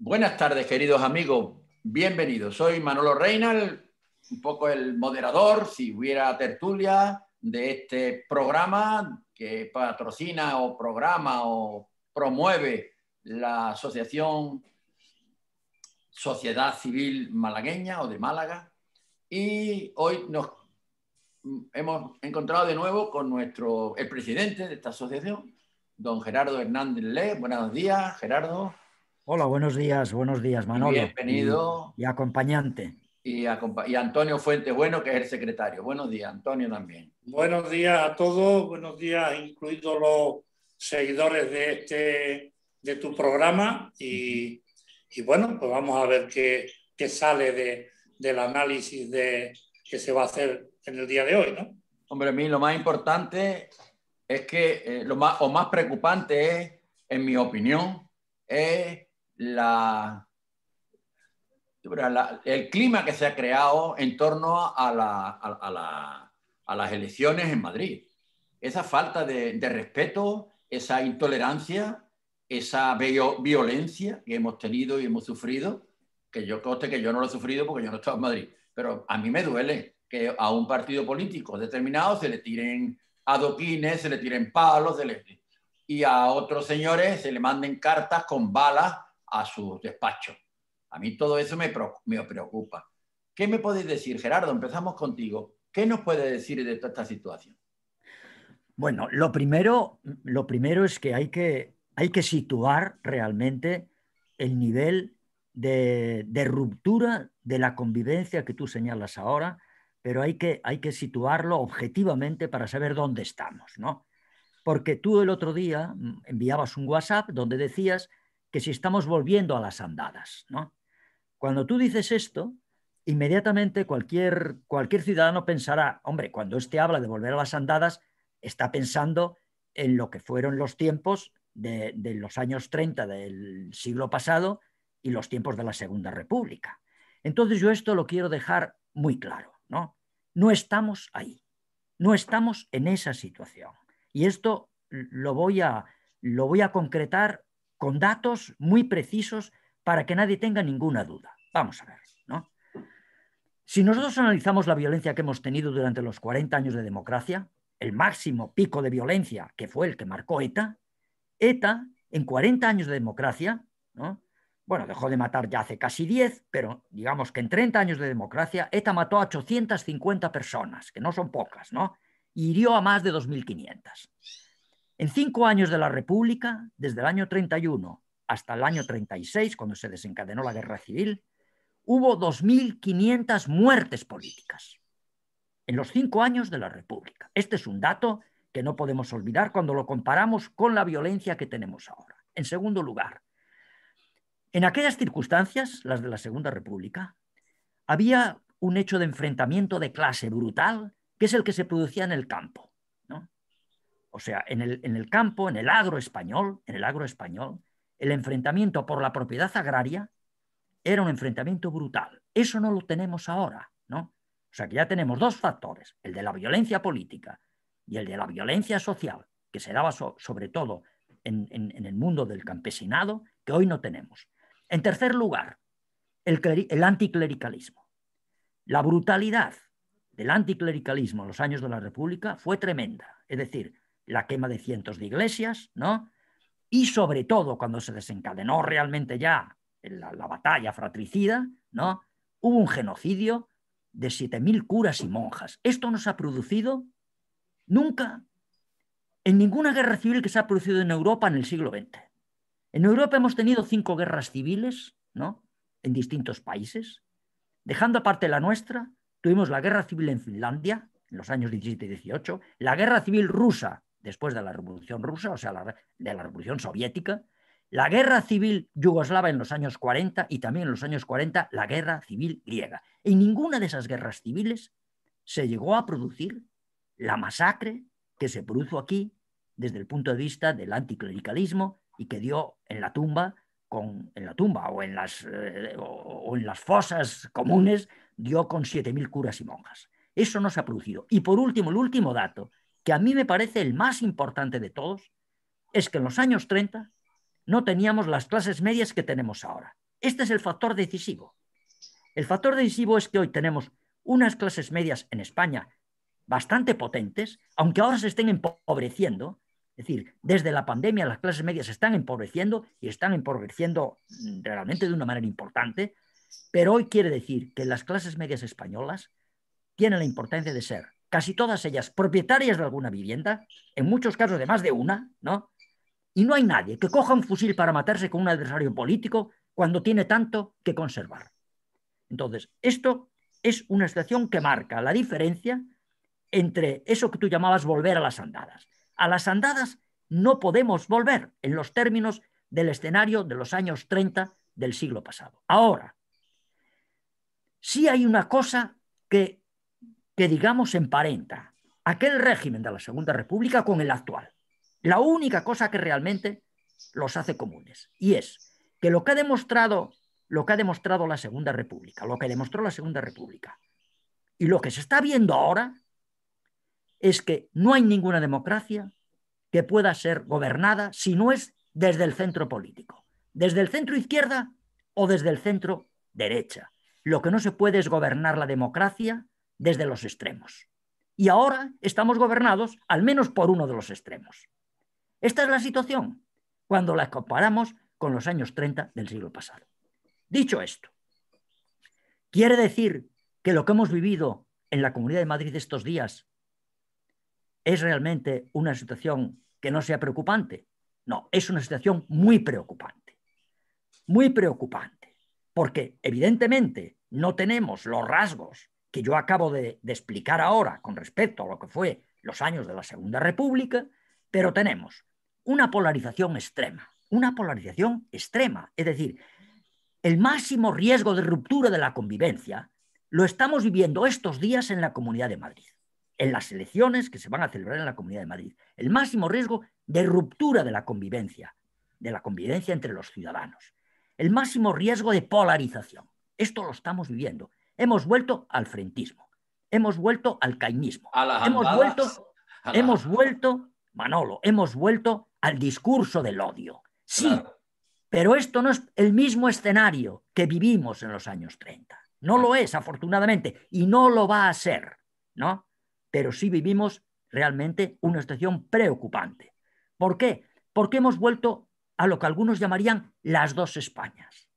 Buenas tardes, queridos amigos. Bienvenidos. Soy Manolo Reinal, un poco el moderador, si hubiera tertulia, de este programa que patrocina o programa o promueve la Asociación Sociedad Civil Malagueña o de Málaga. Y hoy nos hemos encontrado de nuevo con nuestro, el presidente de esta asociación, don Gerardo Hernández Le. Buenos días, Gerardo. Hola, buenos días, buenos días, Manolo. Bienvenido. Y, acompañante. Y, Antonio Fuente Bueno, que es el secretario. Buenos días, Antonio también. Buenos días a todos, buenos días, incluidos los seguidores de este de tu programa. Y, bueno, pues vamos a ver qué, sale de, del análisis de, que se va a hacer en el día de hoy, ¿no? Hombre, a mí lo más importante es que eh, lo más o más preocupante es, en mi opinión, es la, el clima que se ha creado en torno a, a, las elecciones en Madrid. Esa falta de, respeto, esa intolerancia, esa violencia que hemos tenido y hemos sufrido, que yo coste que yo no lo he sufrido porque yo no estaba en Madrid, pero a mí me duele que a un partido político determinado se le tiren adoquines, se le tiren palos, y a otros señores se le manden cartas con balas a su despacho... A mí todo eso me, preocupa. ¿Qué me podéis decir, Gerardo? Empezamos contigo. ¿Qué nos puede decir de toda esta situación? Bueno, lo primero, lo primero es que hay, que hay que situar realmente el nivel de, ruptura de la convivencia que tú señalas ahora, pero hay que, hay que situarlo objetivamente para saber dónde estamos, ¿no? Porque tú el otro día mm, enviabas un WhatsApp donde decías que si estamos volviendo a las andadas. ¿no? Cuando tú dices esto, inmediatamente cualquier, cualquier ciudadano pensará, hombre, cuando este habla de volver a las andadas, está pensando en lo que fueron los tiempos de, los años 30 del siglo pasado y los tiempos de la Segunda República. Entonces yo esto lo quiero dejar muy claro, ¿no? No estamos ahí, no estamos en esa situación. Y esto lo voy a, lo voy a concretar con datos muy precisos para que nadie tenga ninguna duda. Vamos a ver, ¿no? Si nosotros analizamos la violencia que hemos tenido durante los 40 años de democracia, el máximo pico de violencia que fue el que marcó ETA, ETA en 40 años de democracia, bueno, dejó de matar ya hace casi 10, pero digamos que en 30 años de democracia, ETA mató a 850 personas, que no son pocas, ¿no? Y hirió a más de 2.500. En cinco años de la República, desde el año 31 hasta el año 36, cuando se desencadenó la guerra civil, hubo 2.500 muertes políticas en los cinco años de la República. Este es un dato que no podemos olvidar cuando lo comparamos con la violencia que tenemos ahora. En segundo lugar, en aquellas circunstancias, las de la Segunda República, había un hecho de enfrentamiento de clase brutal, que es el que se producía en el campo o sea, en el, campo, en el agro español, en el agro español, el enfrentamiento por la propiedad agraria era un enfrentamiento brutal. Eso no lo tenemos ahora, ¿no? O sea que ya tenemos dos factores, el de la violencia política y el de la violencia social, que se daba sobre todo en, el mundo del campesinado, que hoy no tenemos. En tercer lugar, el, el anticlericalismo. La brutalidad del anticlericalismo en los años de la República fue tremenda. Es decir, la quema de cientos de iglesias, ¿no? Y sobre todo cuando se desencadenó realmente ya la, batalla fratricida, ¿no? Hubo un genocidio de 7.000 curas y monjas. Esto no se ha producido nunca en ninguna guerra civil que se ha producido en Europa en el siglo XX. En Europa hemos tenido cinco guerras civiles, ¿no? En distintos países. Dejando aparte la nuestra, tuvimos la guerra civil en Finlandia en los años 17 y 18, la guerra civil rusa después de la Revolución Rusa, o sea, de la Revolución Soviética, la guerra civil yugoslava en los años 40 y también en los años 40 la guerra civil griega. En ninguna de esas guerras civiles se llegó a producir la masacre que se produjo aquí desde el punto de vista del anticlericalismo y que dio en la tumba, en la tumba o en las, eh, o en las fosas comunes, dio con 7.000 curas y monjas. Eso no se ha producido. Y por último, el último dato, a mí me parece el más importante de todos, es que en los años 30 no teníamos las clases medias que tenemos ahora. Este es el factor decisivo. El factor decisivo es que hoy tenemos unas clases medias en España bastante potentes, aunque ahora se estén empobreciendo. Es decir, desde la pandemia las clases medias se están empobreciendo y están empobreciendo realmente de una manera importante, pero hoy quiere decir que las clases medias españolas tienen la importancia de ser casi todas ellas propietarias de alguna vivienda, en muchos casos de más de una, ¿no? Y no hay nadie que coja un fusil para matarse con un adversario político cuando tiene tanto que conservar. Entonces, esto es una situación que marca la diferencia entre eso que tú llamabas volver a las andadas. A las andadas no podemos volver en los términos del escenario de los años 30 del siglo pasado. Ahora, sí hay una cosa que que digamos emparenta aquel régimen de la Segunda República con el actual. La única cosa que realmente los hace comunes. Y es que lo que ha demostrado, lo que ha demostrado la Segunda República, lo que demostró la Segunda República, y lo que se está viendo ahora, es que no hay ninguna democracia que pueda ser gobernada si no es desde el centro político, desde el centro izquierda o desde el centro derecha. Lo que no se puede es gobernar la democracia desde los extremos. Y ahora estamos gobernados al menos por uno de los extremos. Esta es la situación cuando la comparamos con los años 30 del siglo pasado. Dicho esto, ¿quiere decir que lo que hemos vivido en la Comunidad de Madrid estos días es realmente una situación que no sea preocupante? No, es una situación muy preocupante. Muy preocupante. Porque evidentemente no tenemos los rasgos yo acabo de, de explicar ahora con respecto a lo que fue los años de la Segunda República, pero tenemos una polarización extrema, una polarización extrema, es decir, el máximo riesgo de ruptura de la convivencia lo estamos viviendo estos días en la Comunidad de Madrid, en las elecciones que se van a celebrar en la Comunidad de Madrid. El máximo riesgo de ruptura de la convivencia, de la convivencia entre los ciudadanos. El máximo riesgo de polarización. Esto lo estamos viviendo. Hemos vuelto al frentismo, hemos vuelto al caimismo, hemos vuelto, hemos vuelto, Manolo, hemos vuelto al discurso del odio. Sí, pero esto no es el mismo escenario que vivimos en los años 30. No lo es, afortunadamente, y no lo va a ser, ¿no? Pero sí vivimos realmente una situación preocupante. ¿Por qué? Porque hemos vuelto a lo que algunos llamarían las dos Españas.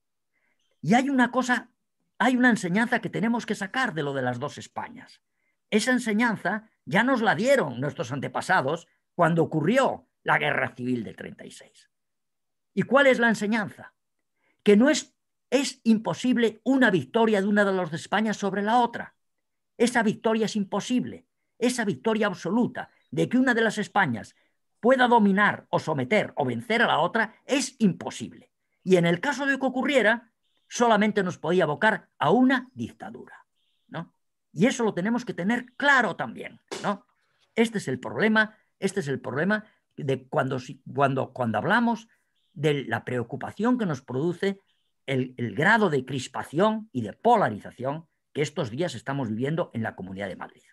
Y hay una cosa hay una enseñanza que tenemos que sacar de lo de las dos Españas. Esa enseñanza ya nos la dieron nuestros antepasados cuando ocurrió la Guerra Civil del 36. ¿Y cuál es la enseñanza? Que no es, es imposible una victoria de una de las Españas sobre la otra. Esa victoria es imposible, esa victoria absoluta de que una de las Españas pueda dominar o someter o vencer a la otra es imposible. Y en el caso de que ocurriera, solamente nos podía abocar a una dictadura. ¿no? Y eso lo tenemos que tener claro también. ¿no? Este es el problema, este es el problema de cuando, cuando, cuando hablamos de la preocupación que nos produce el, grado de crispación y de polarización que estos días estamos viviendo en la Comunidad de Madrid.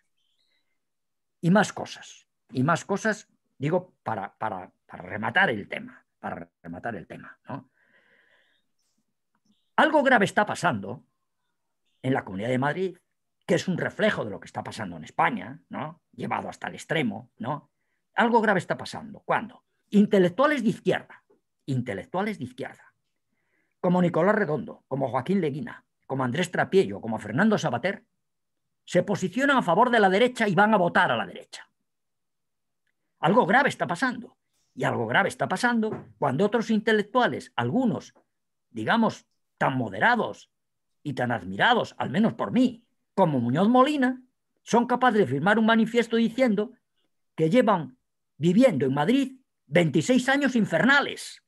Y más cosas, y más cosas, digo, para, para rematar el tema, para rematar el tema. ¿no? algo grave está pasando en la Comunidad de Madrid, que es un reflejo de lo que está pasando en España, ¿no? Llevado hasta el extremo, ¿no? Algo grave está pasando. ¿Cuándo? Intelectuales de izquierda, intelectuales de izquierda, como Nicolás Redondo, como Joaquín Leguina, como Andrés Trapiello, como Fernando Sabater, se posicionan a favor de la derecha y van a votar a la derecha. Algo grave está pasando. Y algo grave está pasando cuando otros intelectuales, algunos, digamos, tan moderados y tan admirados, al menos por mí, como Muñoz Molina, son capaces de firmar un manifiesto diciendo que llevan viviendo en Madrid 26 años infernales.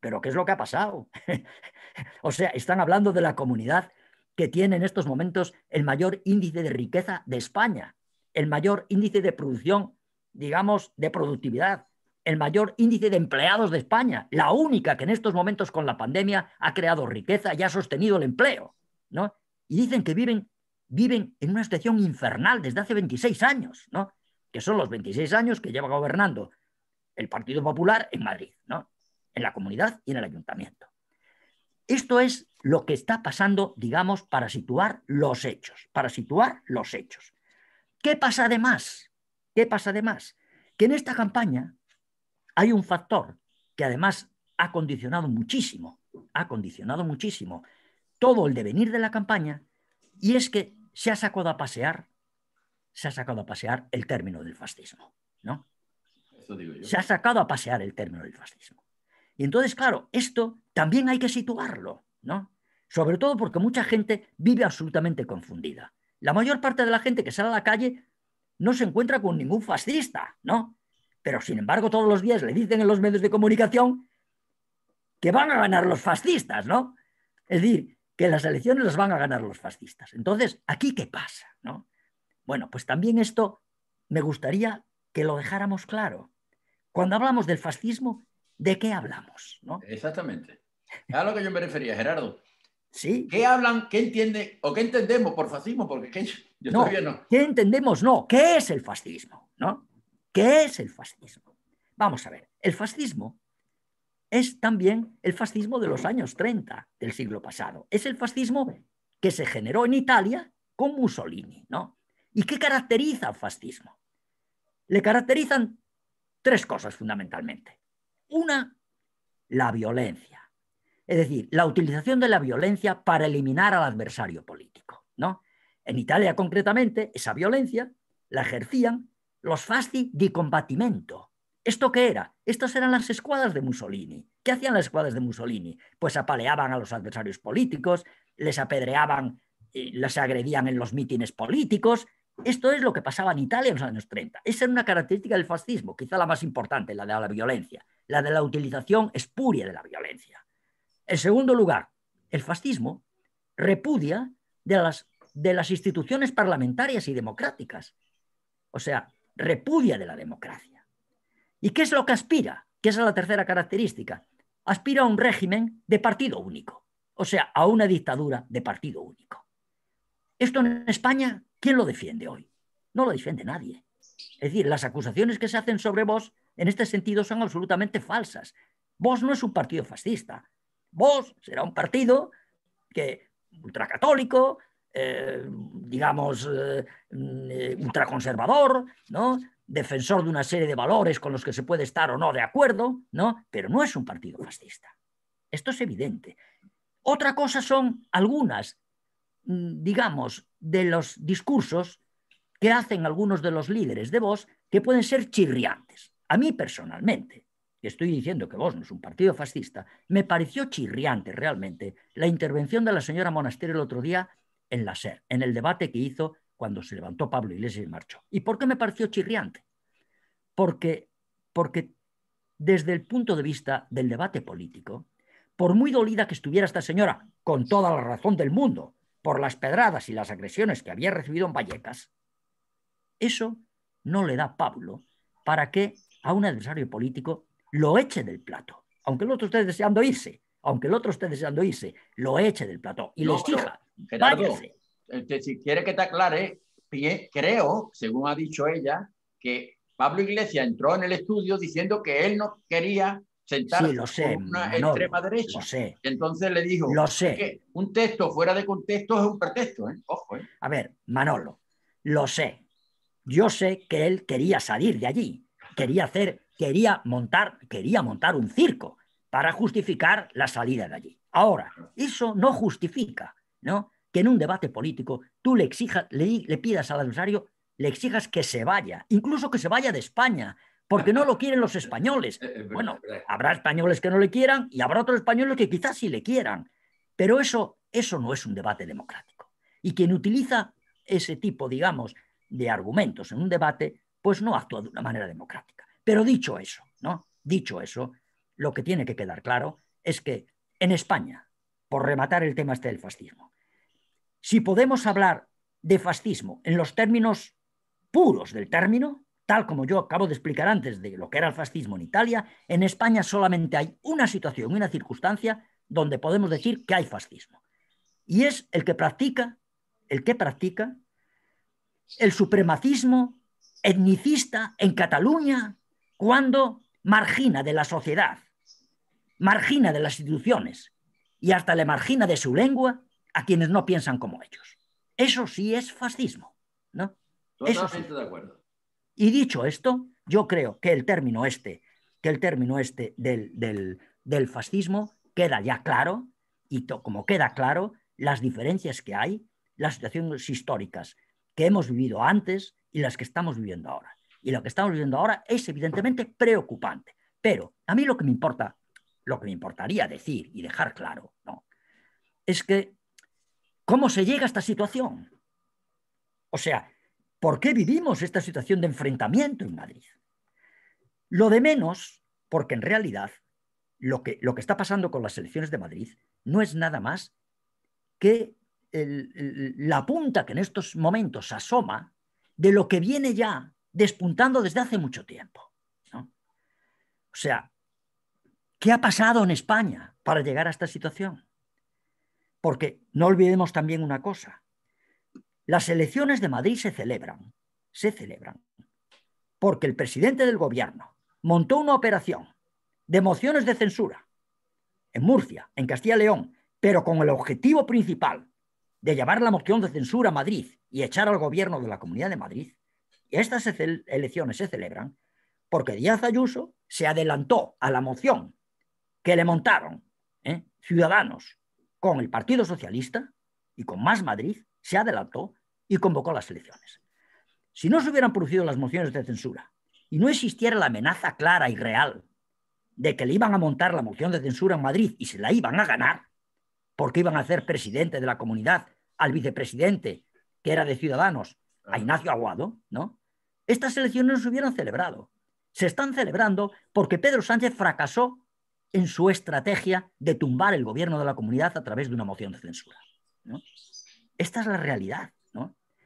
Pero ¿qué es lo que ha pasado? o sea, están hablando de la comunidad que tiene en estos momentos el mayor índice de riqueza de España, el mayor índice de producción, digamos, de productividad el mayor índice de empleados de España, la única que en estos momentos con la pandemia ha creado riqueza y ha sostenido el empleo. Y dicen que viven, viven en una situación infernal desde hace 26 años, ¿no? que son los 26 años que lleva gobernando el Partido Popular en Madrid, ¿no? en la comunidad y en el ayuntamiento. Esto es lo que está pasando, digamos, para situar los hechos, para situar los hechos. ¿Qué pasa además? ¿Qué pasa además? Que en esta campaña hay un factor que además ha condicionado muchísimo, ha condicionado muchísimo todo el devenir de la campaña, y es que se ha sacado a pasear, se ha sacado a pasear el término del fascismo, ¿no? Se ha sacado a pasear el término del fascismo. Y entonces, claro, esto también hay que situarlo, ¿no? Sobre todo porque mucha gente vive absolutamente confundida. La mayor parte de la gente que sale a la calle no se encuentra con ningún fascista, ¿no? Pero sin embargo, todos los días le dicen en los medios de comunicación que van a ganar los fascistas, ¿no? Es decir, que las elecciones las van a ganar los fascistas. Entonces, ¿aquí qué pasa? ¿no? Bueno, pues también esto me gustaría que lo dejáramos claro. Cuando hablamos del fascismo, ¿de qué hablamos? ¿no? Exactamente. A lo que yo me refería, Gerardo. ¿Sí? ¿Qué hablan, qué entiende o qué entendemos por fascismo? Porque ¿qué? yo no, no. ¿Qué entendemos? No. ¿Qué es el fascismo? ¿No? ¿Qué es el fascismo? Vamos a ver, el fascismo es también el fascismo de los años 30 del siglo pasado. Es el fascismo que se generó en Italia con Mussolini, ¿no? ¿Y qué caracteriza al fascismo? Le caracterizan tres cosas fundamentalmente. Una, la violencia. Es decir, la utilización de la violencia para eliminar al adversario político, ¿no? En Italia concretamente, esa violencia la ejercían los fasti di combattimento. ¿Esto qué era? Estas eran las escuadras de Mussolini. ¿Qué hacían las escuadras de Mussolini? Pues apaleaban a los adversarios políticos, les apedreaban, eh, les agredían en los mítines políticos. Esto es lo que pasaba en Italia en los años 30. Esa era una característica del fascismo, quizá la más importante, la de la violencia, la de la utilización espuria de la violencia. En segundo lugar, el fascismo repudia de las, de las instituciones parlamentarias y democráticas. O sea, repudia de la democracia. ¿Y qué es lo que aspira? ¿Qué es la tercera característica. Aspira a un régimen de partido único, o sea, a una dictadura de partido único. Esto en España, ¿quién lo defiende hoy? No lo defiende nadie. Es decir, las acusaciones que se hacen sobre vos en este sentido son absolutamente falsas. Vos no es un partido fascista. Vos será un partido que ultracatólico, eh, digamos, eh, mm, eh, ultraconservador, ¿no? defensor de una serie de valores con los que se puede estar o no de acuerdo, ¿no? pero no es un partido fascista. Esto es evidente. Otra cosa son algunas, mm, digamos, de los discursos que hacen algunos de los líderes de Vox que pueden ser chirriantes. A mí personalmente, que estoy diciendo que Vox no es un partido fascista, me pareció chirriante realmente la intervención de la señora Monasterio el otro día en la SER, en el debate que hizo cuando se levantó Pablo Iglesias y marchó. ¿Y por qué me pareció chirriante? Porque, porque desde el punto de vista del debate político, por muy dolida que estuviera esta señora, con toda la razón del mundo, por las pedradas y las agresiones que había recibido en Vallecas, eso no le da Pablo para que a un adversario político lo eche del plato, aunque el otro esté deseando irse, aunque el otro esté deseando irse, lo eche del plato y lo exija este, si quiere que te aclare, creo, según ha dicho ella, que Pablo Iglesias entró en el estudio diciendo que él no quería sentarse en una extrema derecha. Entonces le dijo, sé. un texto fuera de contexto es un pretexto. ¿eh? ¿eh? A ver, Manolo, lo sé. Yo sé que él quería salir de allí, quería hacer, quería montar, quería montar un circo para justificar la salida de allí. Ahora, eso no justifica ¿no? Que en un debate político tú le, exijas, le, le pidas al adversario, le exijas que se vaya, incluso que se vaya de España, porque no lo quieren los españoles. Eh, eh, eh, bueno, habrá españoles que no le quieran y habrá otros españoles que quizás sí le quieran, pero eso, eso no es un debate democrático. Y quien utiliza ese tipo, digamos, de argumentos en un debate, pues no actúa de una manera democrática. Pero dicho eso, ¿no? Dicho eso, lo que tiene que quedar claro es que en España por rematar el tema este del fascismo. Si podemos hablar de fascismo en los términos puros del término, tal como yo acabo de explicar antes de lo que era el fascismo en Italia, en España solamente hay una situación, una circunstancia donde podemos decir que hay fascismo. Y es el que practica, el que practica el supremacismo etnicista en Cataluña cuando margina de la sociedad, margina de las instituciones, y hasta le margina de su lengua a quienes no piensan como ellos. Eso sí es fascismo, ¿no? Totalmente sí. de acuerdo. Y dicho esto, yo creo que el término este, que el término este del, fascismo queda ya claro, y como queda claro, las diferencias que hay, las situaciones históricas que hemos vivido antes y las que estamos viviendo ahora. Y lo que estamos viviendo ahora es evidentemente preocupante. Pero a mí lo que me importa lo que me importaría decir y dejar claro, ¿no? Es que, ¿cómo se llega a esta situación? O sea, ¿por qué vivimos esta situación de enfrentamiento en Madrid? Lo de menos, porque en realidad lo que, lo que está pasando con las elecciones de Madrid no es nada más que la punta que en estos momentos asoma de lo que viene ya despuntando desde hace mucho tiempo. ¿no? O sea, ¿Qué ha pasado en España para llegar a esta situación? Porque no olvidemos también una cosa. Las elecciones de Madrid se celebran, se celebran, porque el presidente del gobierno montó una operación de mociones de censura en Murcia, en Castilla León, pero con el objetivo principal de llevar la moción de censura a Madrid y echar al gobierno de la Comunidad de Madrid. Estas elecciones se celebran porque Díaz Ayuso se adelantó a la moción que le montaron ¿eh? Ciudadanos con el Partido Socialista y con Más Madrid se adelantó y convocó las elecciones. Si no se hubieran producido las mociones de censura y no existiera la amenaza clara y real de que le iban a montar la moción de censura en Madrid y se la iban a ganar, porque iban a hacer presidente de la comunidad al vicepresidente, que era de Ciudadanos, a Ignacio Aguado, ¿no? Estas elecciones no se hubieran celebrado. Se están celebrando porque Pedro Sánchez fracasó en su estrategia de tumbar el gobierno de la comunidad a través de una moción de censura. Esta es la realidad.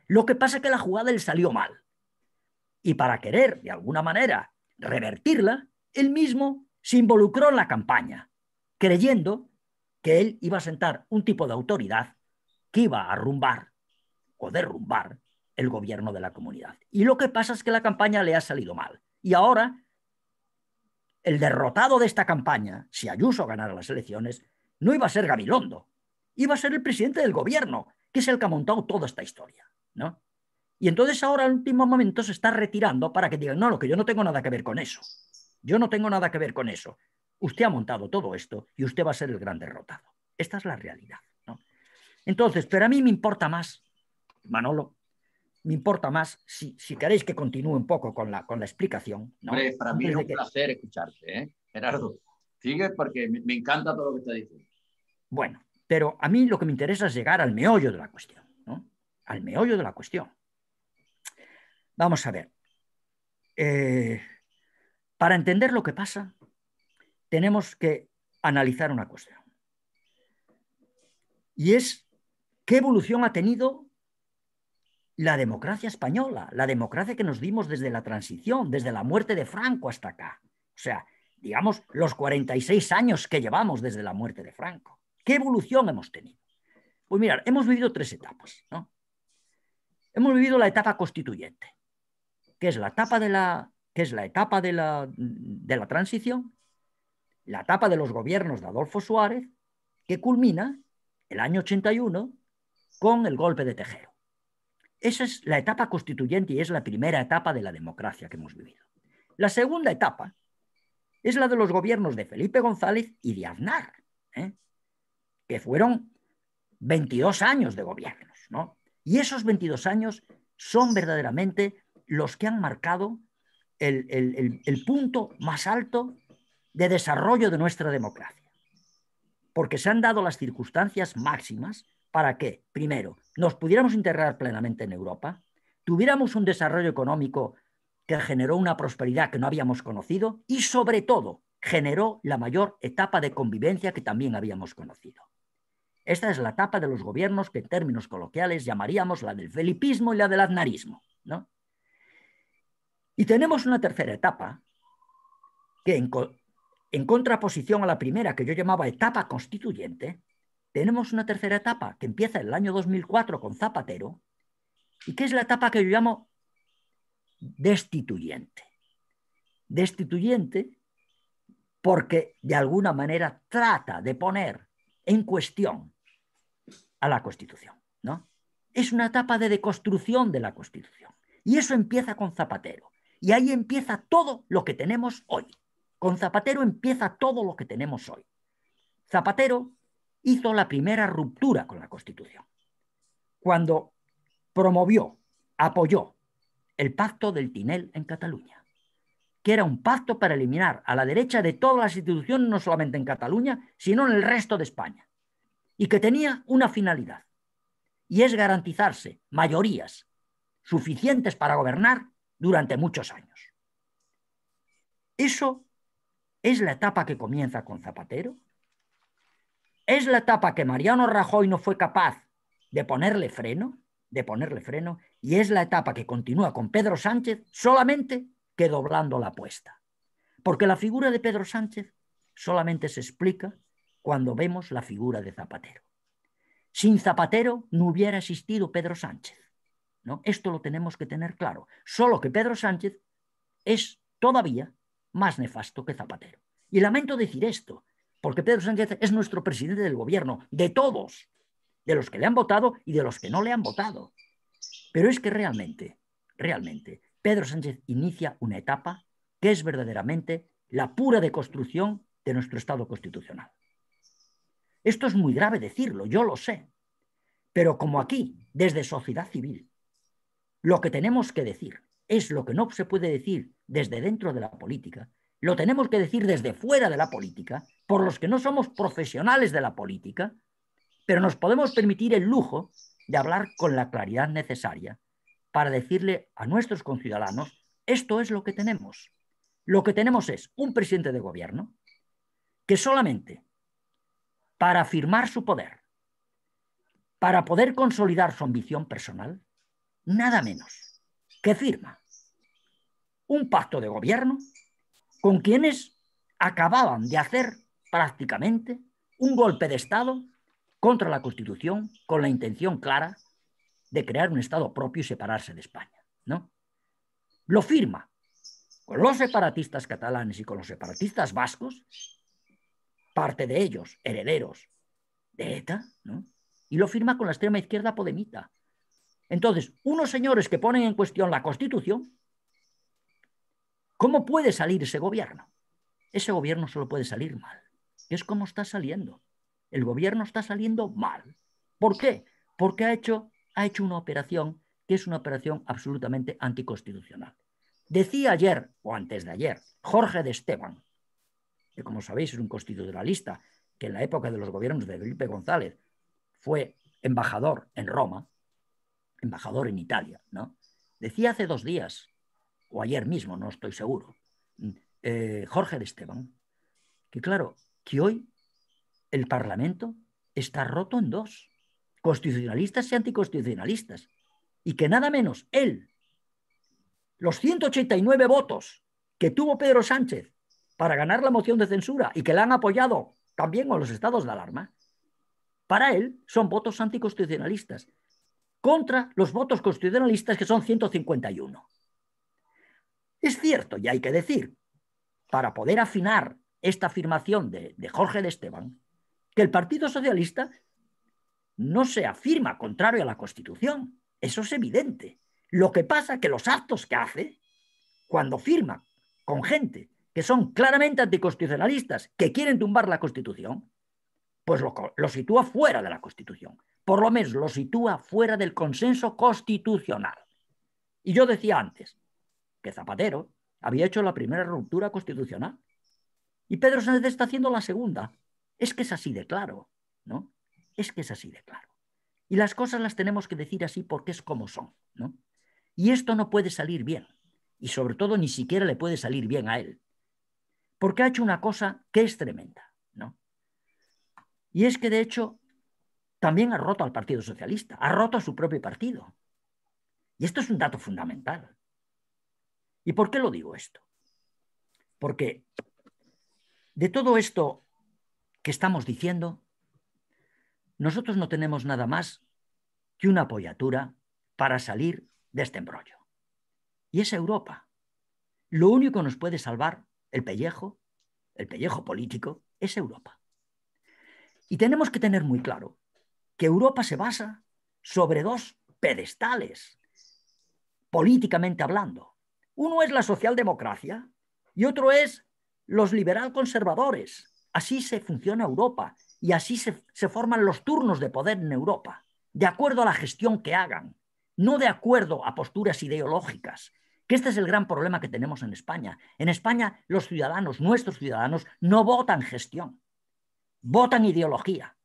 Lo que pasa es que la jugada le salió mal. Y para querer, de alguna manera, revertirla, él mismo se involucró en la campaña, creyendo que él iba a sentar un tipo de autoridad que iba a arrumbar o derrumbar el gobierno de la comunidad. Y lo que pasa es que la campaña le ha salido mal. Y ahora el derrotado de esta campaña, si Ayuso ganara las elecciones, no iba a ser Gabilondo, iba a ser el presidente del gobierno, que es el que ha montado toda esta historia, ¿no? Y entonces ahora el último momento se está retirando para que digan, no, lo que yo no tengo nada que ver con eso. Yo no tengo nada que ver con eso. Usted ha montado todo esto y usted va a ser el gran derrotado. Esta es la realidad. Entonces, pero a mí me importa más, Manolo, me importa más, si, queréis que continúe un poco con la, con la explicación. para mí es un placer escucharte, ¿eh? Gerardo. Sigue porque me, encanta todo lo que estás diciendo. Bueno, pero a mí lo que me interesa es llegar al meollo de la cuestión, Al meollo de la cuestión. Vamos a ver. Eh, para entender lo que pasa, tenemos que analizar una cuestión. Y es qué evolución ha tenido la democracia española, la democracia que nos dimos desde la transición, desde la muerte de Franco hasta acá. O sea, digamos, los 46 años que llevamos desde la muerte de Franco. ¿Qué evolución hemos tenido? Pues mirar, hemos vivido tres etapas. Hemos vivido la etapa constituyente, que es la etapa de la, de la, de la transición, la etapa de los gobiernos de Adolfo Suárez, que culmina el año 81 con el golpe de Tejero. Esa es la etapa constituyente y es la primera etapa de la democracia que hemos vivido. La segunda etapa es la de los gobiernos de Felipe González y de Aznar, ¿eh? que fueron 22 años de gobiernos. Y esos 22 años son verdaderamente los que han marcado el punto más alto de desarrollo de nuestra democracia, porque se han dado las circunstancias máximas para que, primero, nos pudiéramos integrar plenamente en Europa, tuviéramos un desarrollo económico que generó una prosperidad que no habíamos conocido y, sobre todo, generó la mayor etapa de convivencia que también habíamos conocido. Esta es la etapa de los gobiernos que en términos coloquiales llamaríamos la del felipismo y la del aznarismo. Y tenemos una tercera etapa que en contraposición a la primera que yo llamaba etapa constituyente, tenemos una tercera etapa que empieza en el año 2004 con Zapatero y que es la etapa que yo llamo destituyente. Destituyente porque de alguna manera trata de poner en cuestión a la Constitución, ¿no? Es una etapa de deconstrucción de la Constitución. Y eso empieza con Zapatero. Y ahí empieza todo lo que tenemos hoy. Con Zapatero empieza todo lo que tenemos hoy. Zapatero hizo la primera ruptura con la Constitución, cuando promovió, apoyó el pacto del Tinel en Cataluña, que era un pacto para eliminar a la derecha de todas las instituciones, no solamente en Cataluña, sino en el resto de España, y que tenía una finalidad, y es garantizarse mayorías suficientes para gobernar durante muchos años. Eso es la etapa que comienza con Zapatero, ¿Es la etapa que Mariano Rajoy no fue capaz de ponerle freno? De ponerle freno. Y es la etapa que continúa con Pedro Sánchez solamente que doblando la apuesta. Porque la figura de Pedro Sánchez solamente se explica cuando vemos la figura de Zapatero. Sin Zapatero no hubiera existido Pedro Sánchez. ¿no? Esto lo tenemos que tener claro. Solo que Pedro Sánchez es todavía más nefasto que Zapatero. Y lamento decir esto, porque Pedro Sánchez es nuestro presidente del gobierno, de todos, de los que le han votado y de los que no le han votado. Pero es que realmente, realmente, Pedro Sánchez inicia una etapa que es verdaderamente la pura deconstrucción de nuestro Estado constitucional. Esto es muy grave decirlo, yo lo sé, pero como aquí, desde sociedad civil, lo que tenemos que decir es lo que no se puede decir desde dentro de la política, lo tenemos que decir desde fuera de la política, por los que no somos profesionales de la política, pero nos podemos permitir el lujo de hablar con la claridad necesaria para decirle a nuestros conciudadanos, esto es lo que tenemos. Lo que tenemos es un presidente de gobierno que solamente para firmar su poder, para poder consolidar su ambición personal, nada menos que firma un pacto de gobierno con quienes acababan de hacer prácticamente un golpe de Estado contra la Constitución con la intención clara de crear un Estado propio y separarse de España. ¿no? Lo firma con los separatistas catalanes y con los separatistas vascos, parte de ellos herederos de ETA, y lo firma con la extrema izquierda podemita. Entonces, unos señores que ponen en cuestión la Constitución ¿Cómo puede salir ese gobierno? Ese gobierno solo puede salir mal. Es como está saliendo. El gobierno está saliendo mal. ¿Por qué? Porque ha hecho, ha hecho una operación que es una operación absolutamente anticonstitucional. Decía ayer, o antes de ayer, Jorge de Esteban, que como sabéis es un constitucionalista, que en la época de los gobiernos de Felipe González fue embajador en Roma, embajador en Italia, ¿no? Decía hace dos días o ayer mismo, no estoy seguro, eh, Jorge de Esteban, que claro, que hoy el Parlamento está roto en dos, constitucionalistas y anticonstitucionalistas, y que nada menos él, los 189 votos que tuvo Pedro Sánchez para ganar la moción de censura y que le han apoyado también a los estados de alarma, para él son votos anticonstitucionalistas contra los votos constitucionalistas que son 151. Es cierto, y hay que decir, para poder afinar esta afirmación de, Jorge de Esteban, que el Partido Socialista no se afirma contrario a la Constitución. Eso es evidente. Lo que pasa es que los actos que hace, cuando firma con gente que son claramente anticonstitucionalistas, que quieren tumbar la Constitución, pues lo, sitúa fuera de la Constitución. Por lo menos lo sitúa fuera del consenso constitucional. Y yo decía antes, que Zapatero había hecho la primera ruptura constitucional. Y Pedro Sánchez está haciendo la segunda. Es que es así de claro, ¿no? Es que es así de claro. Y las cosas las tenemos que decir así porque es como son, ¿no? Y esto no puede salir bien. Y sobre todo ni siquiera le puede salir bien a él. Porque ha hecho una cosa que es tremenda, ¿no? Y es que de hecho también ha roto al Partido Socialista, ha roto a su propio partido. Y esto es un dato fundamental. ¿Y por qué lo digo esto? Porque de todo esto que estamos diciendo, nosotros no tenemos nada más que una apoyatura para salir de este embrollo. Y es Europa. Lo único que nos puede salvar el pellejo, el pellejo político, es Europa. Y tenemos que tener muy claro que Europa se basa sobre dos pedestales, políticamente hablando. Uno es la socialdemocracia y otro es los liberal conservadores. Así se funciona Europa y así se, forman los turnos de poder en Europa, de acuerdo a la gestión que hagan, no de acuerdo a posturas ideológicas. Que este es el gran problema que tenemos en España. En España los ciudadanos, nuestros ciudadanos, no votan gestión, votan ideología.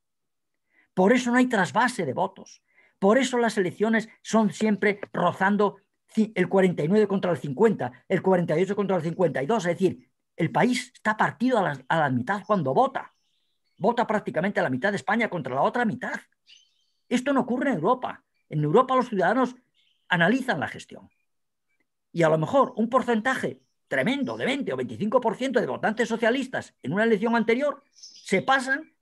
Por eso no hay trasvase de votos. Por eso las elecciones son siempre rozando el 49 contra el 50, el 48 contra el 52, es decir, el país está partido a la, a la mitad cuando vota. Vota prácticamente a la mitad de España contra la otra mitad. Esto no ocurre en Europa. En Europa los ciudadanos analizan la gestión. Y a lo mejor un porcentaje tremendo de 20 o 25% de votantes socialistas en una elección anterior se pasan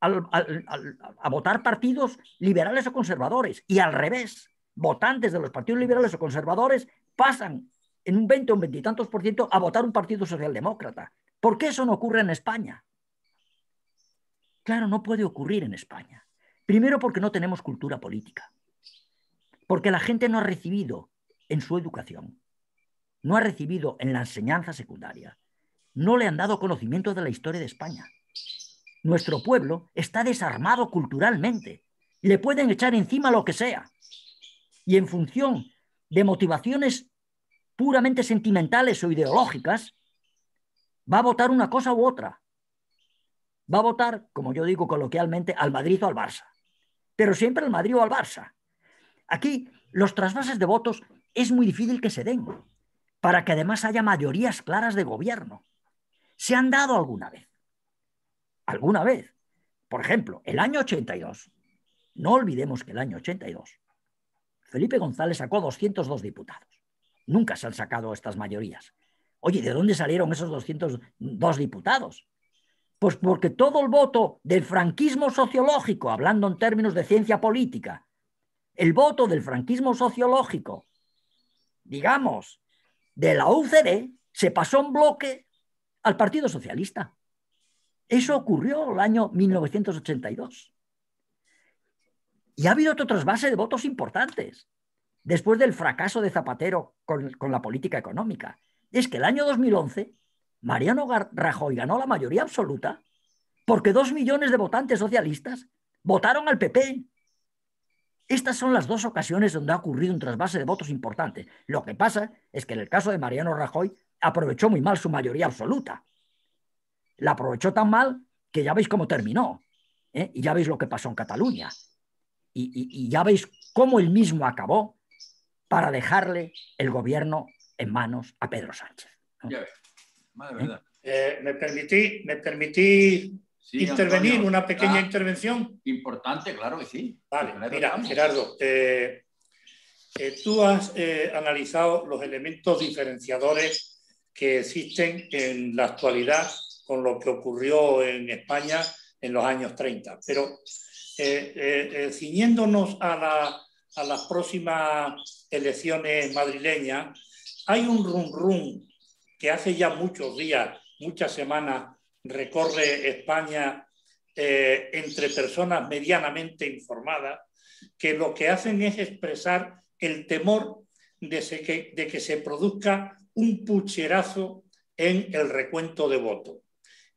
a votar partidos liberales o conservadores. Y al revés, votantes de los partidos liberales o conservadores pasan en un 20 o un veintitantos por ciento a votar un partido socialdemócrata. ¿Por qué eso no ocurre en España? Claro, no puede ocurrir en España. Primero porque no tenemos cultura política, porque la gente no ha recibido en su educación, no ha recibido en la enseñanza secundaria, no le han dado conocimiento de la historia de España. Nuestro pueblo está desarmado culturalmente. Le pueden echar encima lo que sea y en función de motivaciones puramente sentimentales o ideológicas, va a votar una cosa u otra. Va a votar, como yo digo coloquialmente, al Madrid o al Barça. Pero siempre al Madrid o al Barça. Aquí los trasvases de votos es muy difícil que se den, para que además haya mayorías claras de gobierno. Se han dado alguna vez. Alguna vez. Por ejemplo, el año 82. No olvidemos que el año 82 Felipe González sacó 202 diputados. Nunca se han sacado estas mayorías. Oye, ¿de dónde salieron esos 202 diputados? Pues porque todo el voto del franquismo sociológico, hablando en términos de ciencia política, el voto del franquismo sociológico, digamos, de la UCD, se pasó en bloque al Partido Socialista. Eso ocurrió el año 1982. Y ha habido otro trasvase de votos importantes después del fracaso de Zapatero con, la política económica. es que el año 2011 Mariano Rajoy ganó la mayoría absoluta porque dos millones de votantes socialistas votaron al PP. Estas son las dos ocasiones donde ha ocurrido un trasvase de votos importante. Lo que pasa es que en el caso de Mariano Rajoy aprovechó muy mal su mayoría absoluta. La aprovechó tan mal que ya veis cómo terminó. ¿eh? Y ya veis lo que pasó en Cataluña y, ya veis cómo el mismo acabó para dejarle el gobierno en manos a Pedro Sánchez. ¿Eh? Eh, me permití, intervenir, una pequeña ah, intervención. Importante, claro que sí. Vale, mira, Gerardo, eh, tú has analizado los elementos diferenciadores que existen en la actualidad con lo que ocurrió en España en los años 30, pero eh, eh, eh, ciñéndonos a, las próximas elecciones madrileñas, hay un rum rum que hace ya muchos días, muchas semanas, recorre España entre personas medianamente informadas, que lo que hacen es expresar el temor de, de que se produzca un pucherazo en el recuento de votos.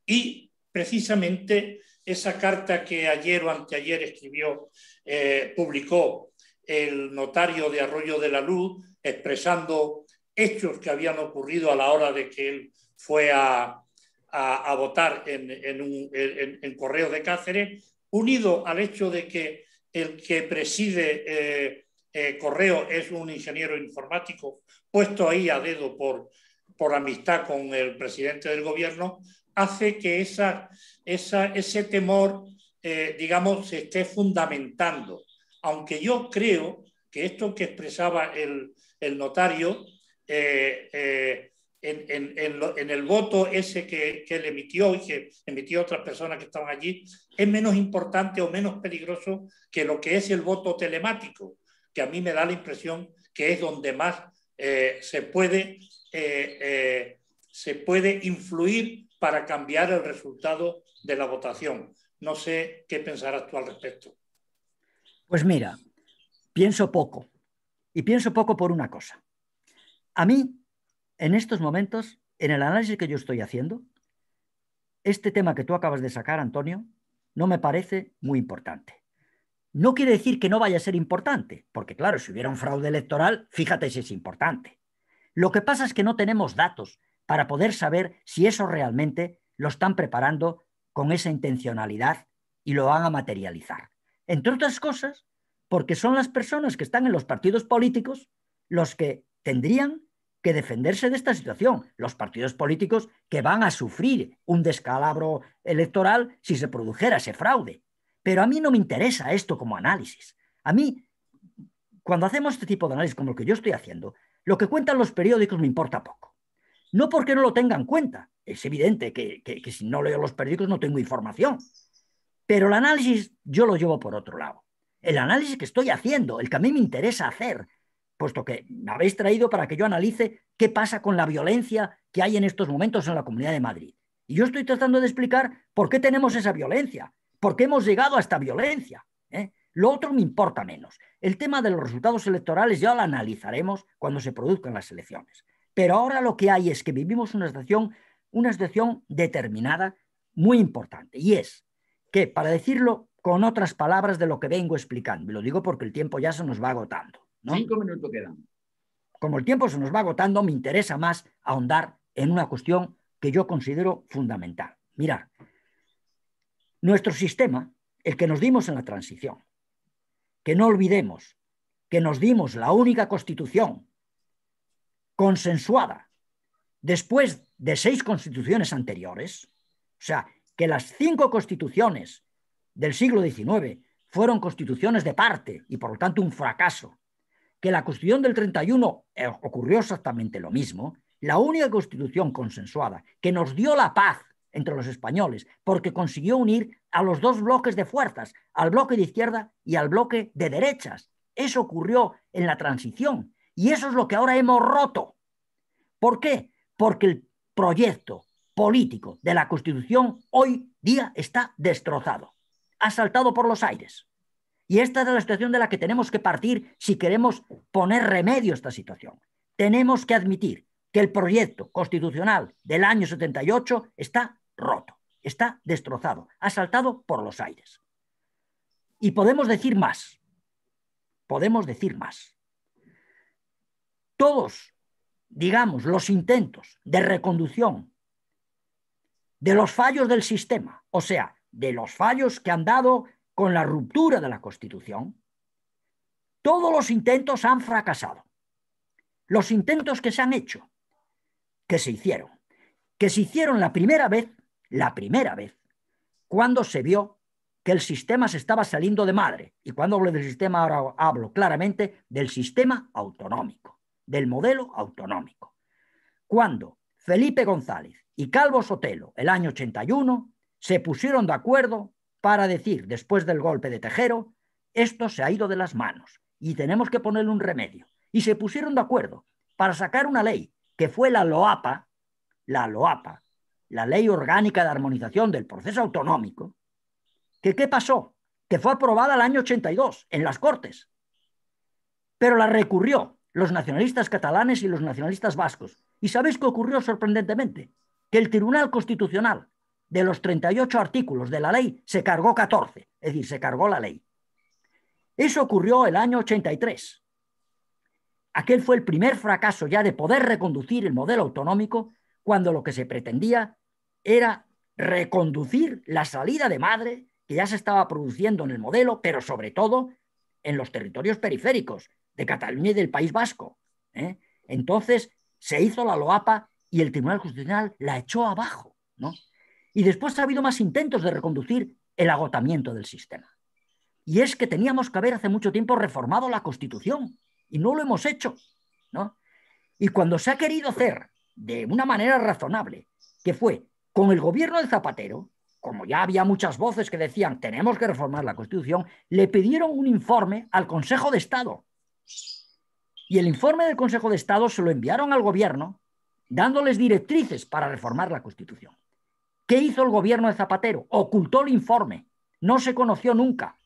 Y precisamente esa carta que ayer o anteayer escribió, eh, publicó el notario de Arroyo de la Luz, expresando hechos que habían ocurrido a la hora de que él fue a, votar en, en, Correos de Cáceres, unido al hecho de que el que preside eh, eh, Correo es un ingeniero informático, puesto ahí a dedo por, por amistad con el presidente del gobierno, hace que esa ese temor, eh, digamos, se esté fundamentando. Aunque yo creo que esto que expresaba el, notario eh, eh, en, el voto ese que, que él emitió y que emitió otras personas que estaban allí, es menos importante o menos peligroso que lo que es el voto telemático, que a mí me da la impresión que es donde más se puede se puede influir para cambiar el resultado de la votación. No sé qué pensarás tú al respecto. Pues mira, pienso poco. Y pienso poco por una cosa. A mí, en estos momentos, en el análisis que yo estoy haciendo, este tema que tú acabas de sacar, Antonio, no me parece muy importante. No quiere decir que no vaya a ser importante, porque claro, si hubiera un fraude electoral, fíjate si es importante. Lo que pasa es que no tenemos datos para poder saber si eso realmente lo están preparando con esa intencionalidad y lo van a materializar. Entre otras cosas, porque son las personas que están en los partidos políticos los que tendrían que defenderse de esta situación, los partidos políticos que van a sufrir un descalabro electoral si se produjera ese fraude. Pero a mí no me interesa esto como análisis. A mí, cuando hacemos este tipo de análisis como el que yo estoy haciendo, lo que cuentan los periódicos me importa poco. No porque no lo tengan en cuenta, es evidente que, si no leo los periódicos no tengo información, pero el análisis yo lo llevo por otro lado. El análisis que estoy haciendo, el que a mí me interesa hacer, puesto que me habéis traído para que yo analice qué pasa con la violencia que hay en estos momentos en la Comunidad de Madrid. Y yo estoy tratando de explicar por qué tenemos esa violencia, por qué hemos llegado a esta violencia. ¿eh? Lo otro me importa menos. El tema de los resultados electorales ya lo analizaremos cuando se produzcan las elecciones. Pero ahora lo que hay es que vivimos una situación, una determinada muy importante. Y es que, para decirlo con otras palabras de lo que vengo explicando, y lo digo porque el tiempo ya se nos va agotando. Cinco minutos quedan. Como el tiempo se nos va agotando, me interesa más ahondar en una cuestión que yo considero fundamental. Mirar, nuestro sistema, el que nos dimos en la transición, que no olvidemos que nos dimos la única constitución consensuada después de seis constituciones anteriores, o sea, que las cinco constituciones del siglo XIX fueron constituciones de parte y por lo tanto un fracaso, que la constitución del 31 eh, ocurrió exactamente lo mismo, la única constitución consensuada que nos dio la paz entre los españoles, porque consiguió unir a los dos bloques de fuerzas, al bloque de izquierda y al bloque de derechas. Eso ocurrió en la transición, y eso es lo que ahora hemos roto. ¿Por qué? Porque el proyecto político de la Constitución hoy día está destrozado, ha saltado por los aires. Y esta es la situación de la que tenemos que partir si queremos poner remedio a esta situación. Tenemos que admitir que el proyecto constitucional del año 78 está roto, está destrozado, ha saltado por los aires. Y podemos decir más, podemos decir más todos, digamos, los intentos de reconducción de los fallos del sistema, o sea, de los fallos que han dado con la ruptura de la Constitución, todos los intentos han fracasado. Los intentos que se han hecho, que se hicieron, que se hicieron la primera vez, la primera vez, cuando se vio que el sistema se estaba saliendo de madre. Y cuando hablo del sistema, ahora hablo claramente del sistema autonómico del modelo autonómico. Cuando Felipe González y Calvo Sotelo, el año 81, se pusieron de acuerdo para decir, después del golpe de Tejero, esto se ha ido de las manos y tenemos que ponerle un remedio. Y se pusieron de acuerdo para sacar una ley que fue la LOAPA, la LOAPA, la Ley Orgánica de Armonización del Proceso Autonómico, que ¿qué pasó? Que fue aprobada el año 82 en las Cortes, pero la recurrió los nacionalistas catalanes y los nacionalistas vascos. ¿Y sabéis qué ocurrió sorprendentemente? Que el Tribunal Constitucional, de los 38 artículos de la ley, se cargó 14, es decir, se cargó la ley. Eso ocurrió el año 83. Aquel fue el primer fracaso ya de poder reconducir el modelo autonómico cuando lo que se pretendía era reconducir la salida de madre que ya se estaba produciendo en el modelo, pero sobre todo en los territorios periféricos, de Cataluña y del País Vasco. ¿eh? Entonces se hizo la LOAPA y el Tribunal Constitucional la echó abajo. ¿no? Y después ha habido más intentos de reconducir el agotamiento del sistema. Y es que teníamos que haber hace mucho tiempo reformado la Constitución y no lo hemos hecho. Y cuando se ha querido hacer de una manera razonable, que fue con el gobierno de Zapatero, como ya había muchas voces que decían tenemos que reformar la Constitución, le pidieron un informe al Consejo de Estado y el informe del Consejo de Estado se lo enviaron al gobierno dándoles directrices para reformar la Constitución. ¿Qué hizo el gobierno de Zapatero? Ocultó el informe. No se conoció nunca.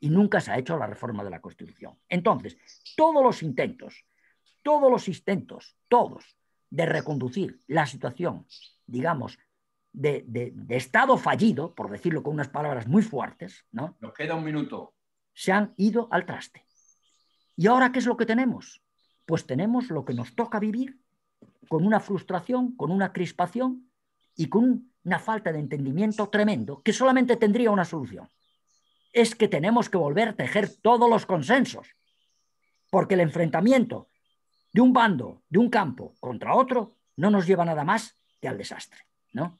Y nunca se ha hecho la reforma de la Constitución. Entonces, todos los intentos, todos los intentos, todos, de reconducir la situación, digamos, de, Estado fallido, por decirlo con unas palabras muy fuertes, ¿no? Nos queda un minuto. Se han ido al traste. ¿Y ahora qué es lo que tenemos? Pues tenemos lo que nos toca vivir con una frustración, con una crispación y con una falta de entendimiento tremendo que solamente tendría una solución. Es que tenemos que volver a tejer todos los consensos, porque el enfrentamiento de un bando, de un campo contra otro, no nos lleva nada más que al desastre, ¿no?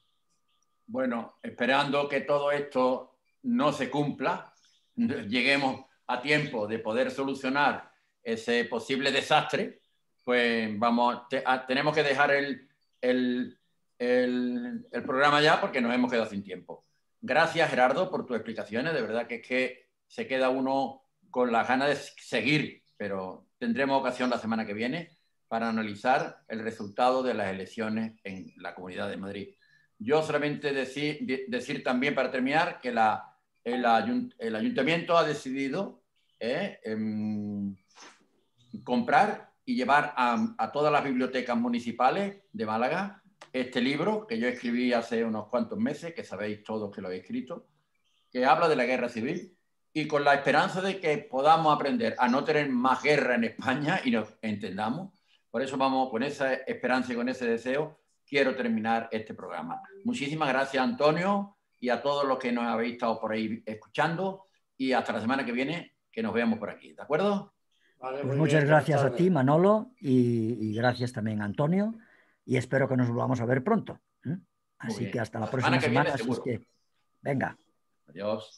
Bueno, esperando que todo esto no se cumpla, lleguemos a tiempo de poder solucionar ese posible desastre, pues vamos, ah, tenemos que dejar el, el, el, el, programa ya porque nos hemos quedado sin tiempo. Gracias Gerardo por tus explicaciones, de verdad que es que se queda uno con las ganas de seguir, pero tendremos ocasión la semana que viene para analizar el resultado de las elecciones en la Comunidad de Madrid. Yo solamente decir, decir también para terminar que la el, ayuntamiento ha decidido eh, em, comprar y llevar a, a, todas las bibliotecas municipales de Málaga este libro que yo escribí hace unos cuantos meses, que sabéis todos que lo he escrito, que habla de la guerra civil y con la esperanza de que podamos aprender a no tener más guerra en España y nos entendamos. Por eso vamos con esa esperanza y con ese deseo. Quiero terminar este programa. Muchísimas gracias, Antonio y a todos los que nos habéis estado por ahí escuchando y hasta la semana que viene que nos veamos por aquí, ¿de acuerdo? Pues muchas gracias a ti, Manolo, y, gracias también a Antonio, y espero que nos volvamos a ver pronto. ¿eh? Así que hasta la próxima semana. así que... Venga. Adiós.